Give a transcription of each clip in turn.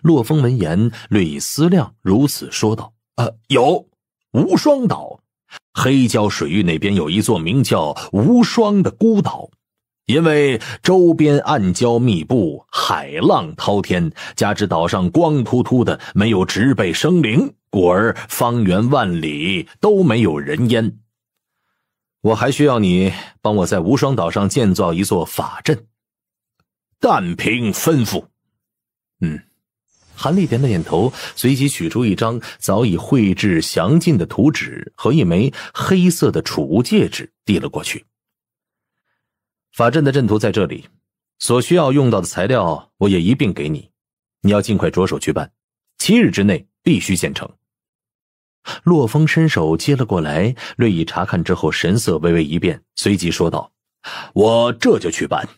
洛风闻言略一思量，如此说道：“呃，有无双岛，黑礁水域那边有一座名叫无双的孤岛，因为周边暗礁密布，海浪滔天，加之岛上光秃秃的，没有植被生灵，故而方圆万里都没有人烟。我还需要你帮我在无双岛上建造一座法阵，但凭吩咐。”嗯。韩立点了点头，随即取出一张早已绘制详尽的图纸和一枚黑色的储物戒指递了过去。法阵的阵图在这里，所需要用到的材料我也一并给你，你要尽快着手去办，七日之内必须建成。洛风伸手接了过来，略一查看之后，神色微微一变，随即说道：“我这就去办，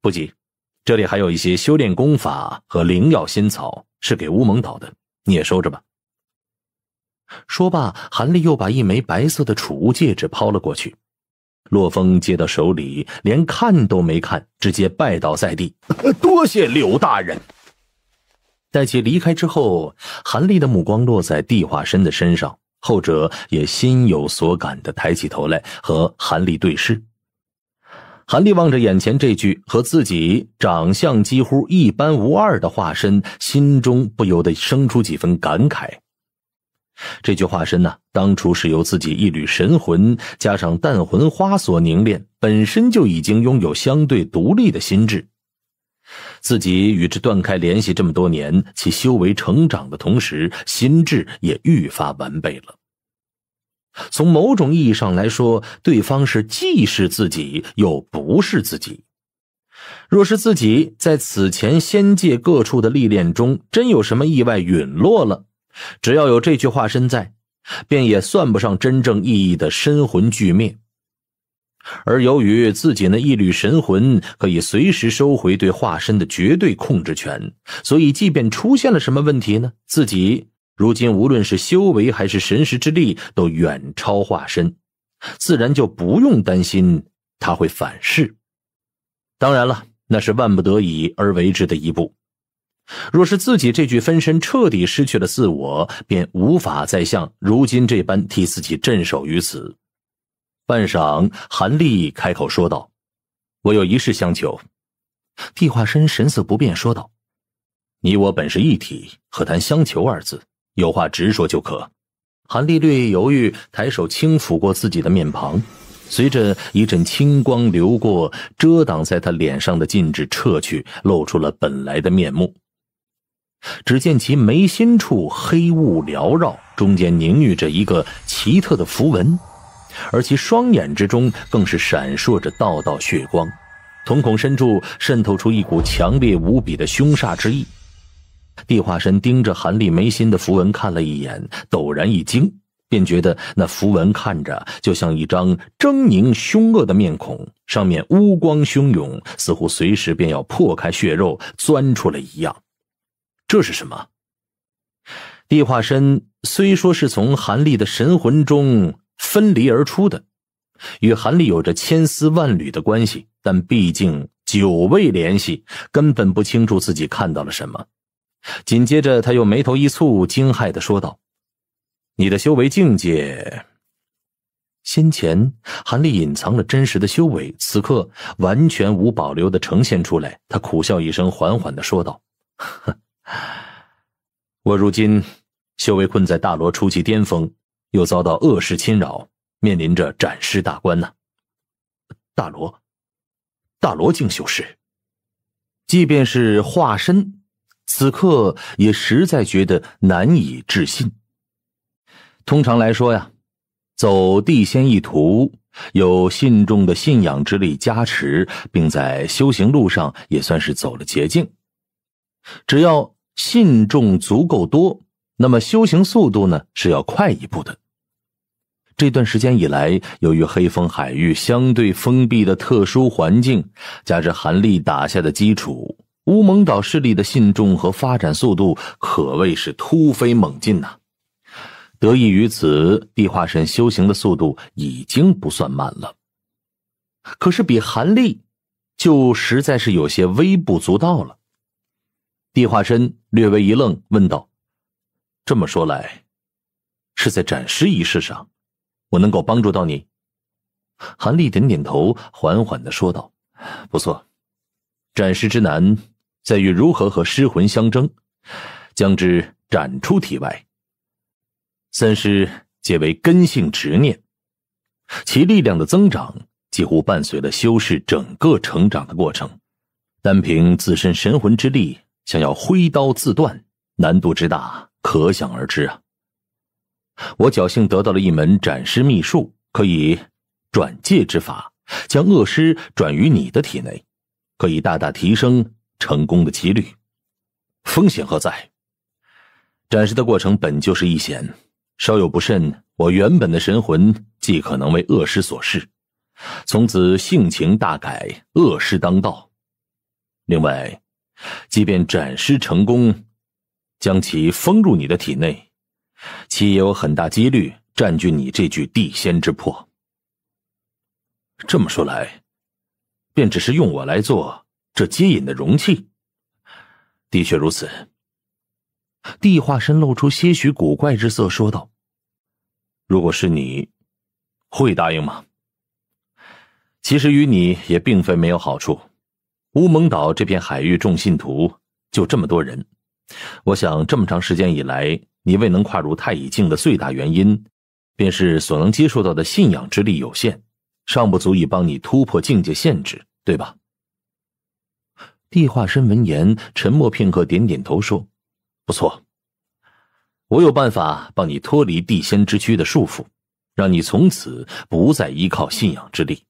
不急。”这里还有一些修炼功法和灵药仙草，是给乌蒙岛的，你也收着吧。说罢，韩立又把一枚白色的储物戒指抛了过去。洛风接到手里，连看都没看，直接拜倒在地：“多谢柳大人。”待其离开之后，韩立的目光落在地化身的身上，后者也心有所感的抬起头来，和韩立对视。韩立望着眼前这具和自己长相几乎一般无二的化身，心中不由得生出几分感慨。这具化身呢，当初是由自己一缕神魂加上蛋魂花所凝练，本身就已经拥有相对独立的心智。自己与之断开联系这么多年，其修为成长的同时，心智也愈发完备了。从某种意义上来说，对方是既是自己，又不是自己。若是自己在此前仙界各处的历练中真有什么意外陨落了，只要有这具化身在，便也算不上真正意义的身魂俱灭。而由于自己那一缕神魂可以随时收回对化身的绝对控制权，所以即便出现了什么问题呢，自己。如今无论是修为还是神识之力，都远超化身，自然就不用担心他会反噬。当然了，那是万不得已而为之的一步。若是自己这具分身彻底失去了自我，便无法再像如今这般替自己镇守于此。半晌，韩立开口说道：“我有一事相求。”地化身神色不变说道：“你我本是一体，何谈相求二字？”有话直说就可。韩立略一犹豫，抬手轻抚过自己的面庞，随着一阵青光流过，遮挡在他脸上的禁制撤去，露出了本来的面目。只见其眉心处黑雾缭绕，中间凝聚着一个奇特的符文，而其双眼之中更是闪烁着道道血光，瞳孔深处渗透出一股强烈无比的凶煞之意。地化身盯着韩立眉心的符文看了一眼，陡然一惊，便觉得那符文看着就像一张狰狞凶恶的面孔，上面乌光汹涌，似乎随时便要破开血肉钻出来一样。这是什么？地化身虽说是从韩立的神魂中分离而出的，与韩立有着千丝万缕的关系，但毕竟久未联系，根本不清楚自己看到了什么。紧接着，他又眉头一蹙，惊骇的说道：“你的修为境界……先前韩立隐藏了真实的修为，此刻完全无保留的呈现出来。”他苦笑一声，缓缓的说道：“我如今修为困在大罗初期巅峰，又遭到恶势侵扰，面临着斩尸大关呢。大罗，大罗境修士，即便是化身。”此刻也实在觉得难以置信。通常来说呀，走地仙一途，有信众的信仰之力加持，并在修行路上也算是走了捷径。只要信众足够多，那么修行速度呢是要快一步的。这段时间以来，由于黑风海域相对封闭的特殊环境，加之韩立打下的基础。乌蒙岛势力的信众和发展速度可谓是突飞猛进呐！得益于此，地化身修行的速度已经不算慢了。可是比韩立，就实在是有些微不足道了。地化身略微一愣，问道：“这么说来，是在斩尸仪式上，我能够帮助到你？”韩立点点头，缓缓的说道：“不错，斩尸之难。”在于如何和尸魂相争，将之斩出体外。三尸皆为根性执念，其力量的增长几乎伴随了修士整个成长的过程。单凭自身神魂之力，想要挥刀自断，难度之大可想而知啊！我侥幸得到了一门斩尸秘术，可以转借之法，将恶尸转于你的体内，可以大大提升。成功的几率，风险何在？展示的过程本就是一险，稍有不慎，我原本的神魂即可能为恶尸所噬，从此性情大改，恶尸当道。另外，即便展示成功，将其封入你的体内，其也有很大几率占据你这具地仙之魄。这么说来，便只是用我来做。这接引的容器，的确如此。地化身露出些许古怪之色，说道：“如果是你，会答应吗？”其实与你也并非没有好处。乌蒙岛这片海域，众信徒就这么多人。我想，这么长时间以来，你未能跨入太乙境的最大原因，便是所能接受到的信仰之力有限，尚不足以帮你突破境界限制，对吧？地化身闻言沉默片刻，点点头说：“不错，我有办法帮你脱离地仙之躯的束缚，让你从此不再依靠信仰之力。”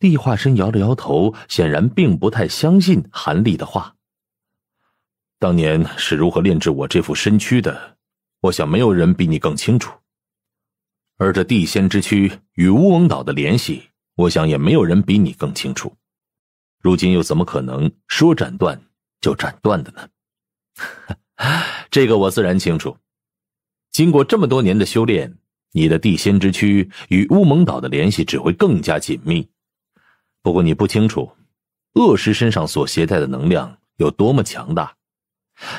地化身摇了摇头，显然并不太相信韩立的话。当年是如何炼制我这副身躯的，我想没有人比你更清楚。而这地仙之躯与乌蒙岛的联系，我想也没有人比你更清楚。如今又怎么可能说斩断就斩断的呢？这个我自然清楚。经过这么多年的修炼，你的地仙之躯与乌蒙岛的联系只会更加紧密。不过你不清楚，恶尸身上所携带的能量有多么强大。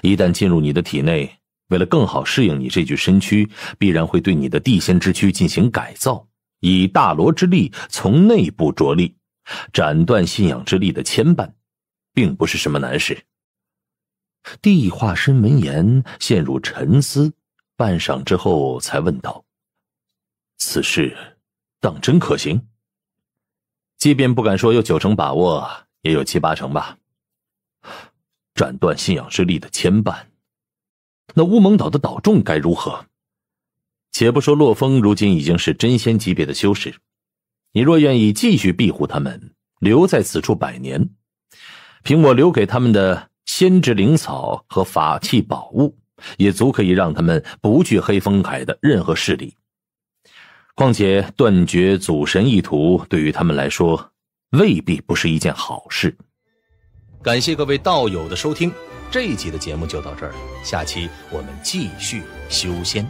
一旦进入你的体内，为了更好适应你这具身躯，必然会对你的地仙之躯进行改造，以大罗之力从内部着力。斩断信仰之力的牵绊，并不是什么难事。地化身闻言陷入沉思，半晌之后才问道：“此事当真可行？即便不敢说有九成把握，也有七八成吧。”斩断信仰之力的牵绊，那乌蒙岛的岛众该如何？且不说洛风如今已经是真仙级别的修士。你若愿意继续庇护他们，留在此处百年，凭我留给他们的仙之灵草和法器宝物，也足可以让他们不惧黑风海的任何势力。况且断绝祖神意图，对于他们来说，未必不是一件好事。感谢各位道友的收听，这一集的节目就到这儿，下期我们继续修仙。